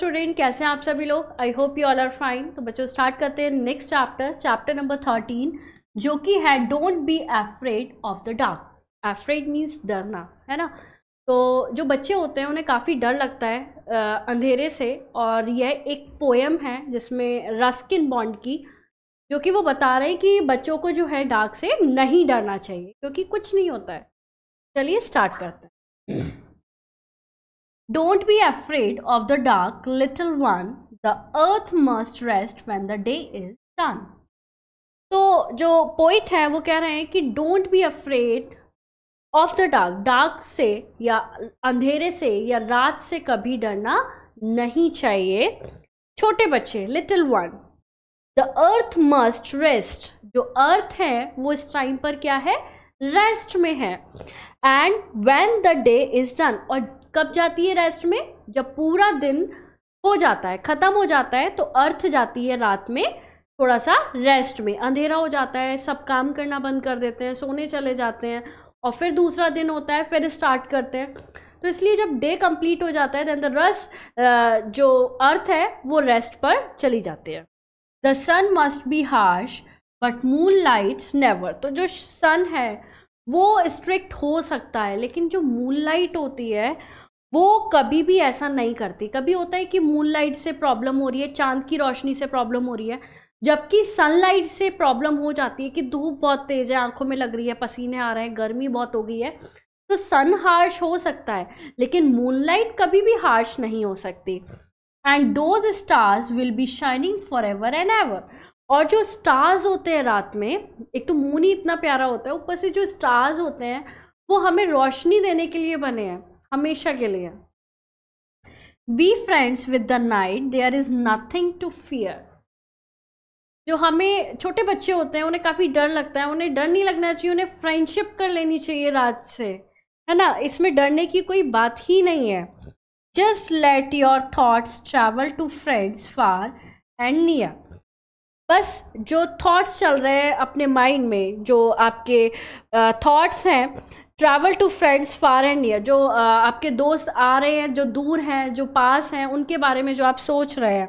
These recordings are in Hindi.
स्टूडेंट कैसे हैं आप सभी लोग I hope you all are fine तो बच्चों स्टार्ट करते हैं next chapter chapter number thirteen जो कि है don't be afraid of the dark afraid means डरना है ना तो जो बच्चे होते हैं उन्हें काफ़ी डर लगता है आ, अंधेरे से और यह एक पोएम है जिसमें रस्किन बॉन्ड की जो कि वो बता रहे हैं कि बच्चों को जो है डार्क से नहीं डरना चाहिए क्योंकि कुछ नहीं होता है चलिए स्टार्ट करते हैं Don't be afraid of the dark, little one. The earth must rest when the day is done. तो जो पोइट है वो कह रहे हैं कि don't be afraid of the dark dark से या अंधेरे से या रात से कभी डरना नहीं चाहिए छोटे बच्चे little one the earth must rest जो अर्थ है वो इस टाइम पर क्या है रेस्ट में है and when the day is done और कब जाती है रेस्ट में जब पूरा दिन हो जाता है ख़त्म हो जाता है तो अर्थ जाती है रात में थोड़ा सा रेस्ट में अंधेरा हो जाता है सब काम करना बंद कर देते हैं सोने चले जाते हैं और फिर दूसरा दिन होता है फिर स्टार्ट करते हैं तो इसलिए जब डे कंप्लीट हो जाता है देन द रस्ट जो अर्थ है वो रेस्ट पर चली जाती है the sun must be harsh but moonlight never तो जो सन है वो स्ट्रिक्ट हो सकता है लेकिन जो मून लाइट होती है वो कभी भी ऐसा नहीं करती कभी होता है कि मून लाइट से प्रॉब्लम हो रही है चांद की रोशनी से प्रॉब्लम हो रही है जबकि सनलाइट से प्रॉब्लम हो जाती है कि धूप बहुत तेज़ है आंखों में लग रही है पसीने आ रहे हैं गर्मी बहुत हो गई है तो सन हार्श हो सकता है लेकिन मूनलाइट कभी भी हार्श नहीं हो सकती and those stars will be shining forever and ever और जो स्टार्स होते हैं रात में एक तो मून ही इतना प्यारा होता है ऊपर से जो स्टार्स होते हैं वो हमें रोशनी देने के लिए बने हैं हमेशा के लिए be friends with the night there is nothing to fear जो हमें छोटे बच्चे होते हैं उन्हें काफ़ी डर लगता है उन्हें डर नहीं लगना चाहिए उन्हें फ्रेंडशिप कर लेनी चाहिए रात से है ना इसमें डरने की कोई बात ही नहीं है just let your thoughts travel to friends far and near बस जो थॉट्स चल रहे हैं अपने माइंड में जो आपके थॉट्स हैं travel to friends far and near जो आपके दोस्त आ रहे हैं जो दूर हैं जो पास हैं उनके बारे में जो आप सोच रहे हैं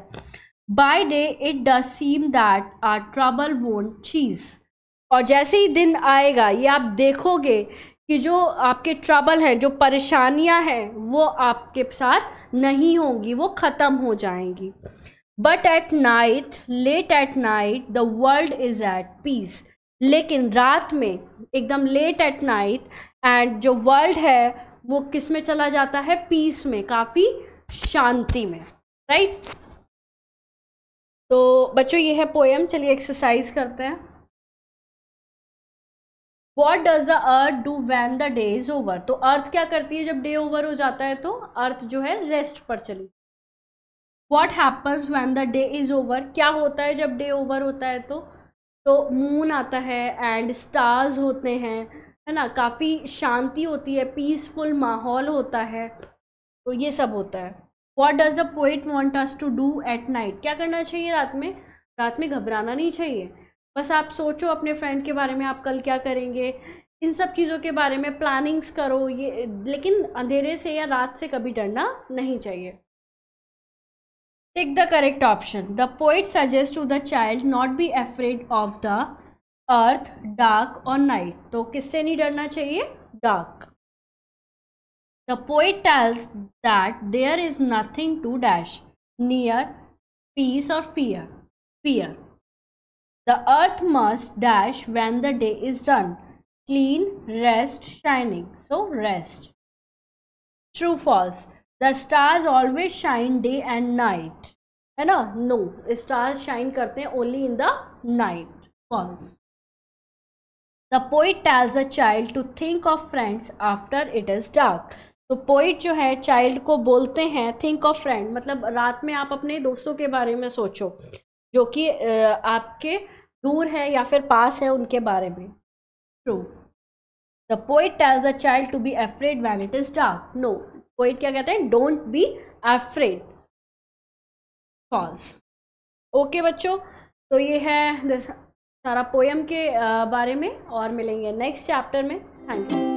by day it does seem that our trouble won't cease और जैसे ही दिन आएगा ये आप देखोगे कि जो आपके ट्रबल हैं जो परेशानियां हैं वो आपके साथ नहीं होंगी वो ख़त्म हो जाएंगी but at night late at night the world is at peace लेकिन रात में एकदम लेट एट नाइट एंड जो वर्ल्ड है वो किस में चला जाता है पीस में काफ़ी शांति में राइट right? तो बच्चों ये है पोएम चलिए एक्सरसाइज करते हैं what does the earth do when the day is over तो अर्थ क्या करती है जब डे ओवर हो जाता है तो अर्थ जो है रेस्ट पर चली what happens when the day is over क्या होता है जब डे ओवर होता है तो तो मून आता है एंड स्टार्स होते हैं है ना काफ़ी शांति होती है पीसफुल माहौल होता है तो ये सब होता है what does a poet want us to do at night क्या करना चाहिए रात में रात में घबराना नहीं चाहिए बस आप सोचो अपने फ्रेंड के बारे में आप कल क्या करेंगे इन सब चीज़ों के बारे में प्लानिंग्स करो ये लेकिन अंधेरे से या रात से कभी डरना नहीं चाहिए Pick the correct option. The poet suggests to the child not be afraid of the earth, dark or night. So, kisse nahi darna chahiye? Dark. The poet tells that there is nothing to dash near peace or fear. Fear. The earth must dash when the day is done. Clean, rest, shining. So, rest. True, false. The stars always shine day and night है ना नो स्टार स्टार्स शाइन करते हैं only in the night false the poet tells the child to think of friends after it is dark तो पोइट जो है चाइल्ड को बोलते हैं थिंक ऑफ फ्रेंड मतलब रात में आप अपने दोस्तों के बारे में सोचो जो कि आपके दूर है या फिर पास है उनके बारे में true the poet tells the child to be afraid when it is dark no poet क्या कहते हैं don't be afraid false okay बच्चों तो ये है सारा पोएम के बारे में और मिलेंगे नेक्स्ट चैप्टर में थैंक यू